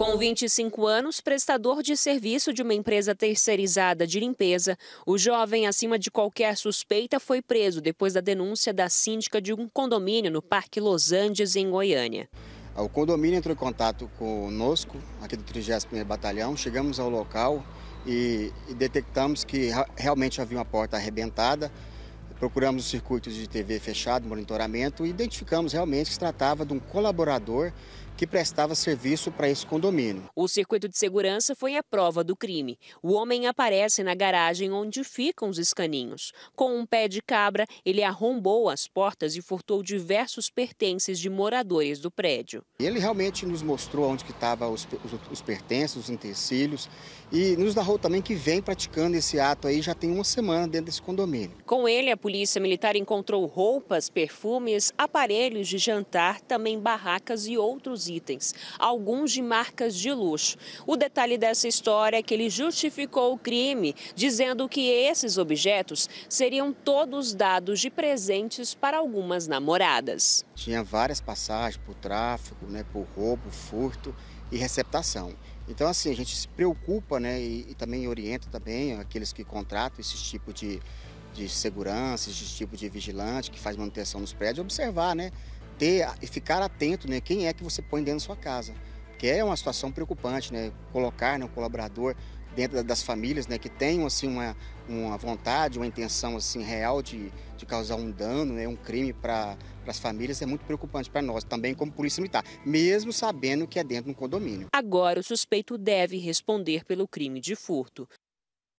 Com 25 anos, prestador de serviço de uma empresa terceirizada de limpeza, o jovem, acima de qualquer suspeita, foi preso depois da denúncia da síndica de um condomínio no Parque Los Andes, em Goiânia. O condomínio entrou em contato conosco, aqui do 31º Batalhão. Chegamos ao local e, e detectamos que realmente havia uma porta arrebentada. Procuramos os circuitos de TV fechado, monitoramento, e identificamos realmente que se tratava de um colaborador que prestava serviço para esse condomínio. O circuito de segurança foi a prova do crime. O homem aparece na garagem onde ficam os escaninhos. Com um pé de cabra, ele arrombou as portas e furtou diversos pertences de moradores do prédio. Ele realmente nos mostrou onde estavam os, os, os pertences, os utensílios e nos narrou também que vem praticando esse ato aí já tem uma semana dentro desse condomínio. Com ele, a polícia militar encontrou roupas, perfumes, aparelhos de jantar, também barracas e outros itens, alguns de marcas de luxo. O detalhe dessa história é que ele justificou o crime, dizendo que esses objetos seriam todos dados de presentes para algumas namoradas. Tinha várias passagens por tráfico, né, por roubo, furto e receptação. Então, assim, a gente se preocupa né, e, e também orienta também aqueles que contratam esse tipo de, de segurança, esse tipo de vigilante que faz manutenção nos prédios, observar, né? ter e ficar atento, né? Quem é que você põe dentro da sua casa? Que é uma situação preocupante, né? Colocar né, um colaborador dentro das famílias, né? Que tenham assim uma, uma vontade, uma intenção assim real de, de causar um dano, né, um crime para as famílias é muito preocupante para nós, também como polícia militar, mesmo sabendo que é dentro de um condomínio. Agora o suspeito deve responder pelo crime de furto.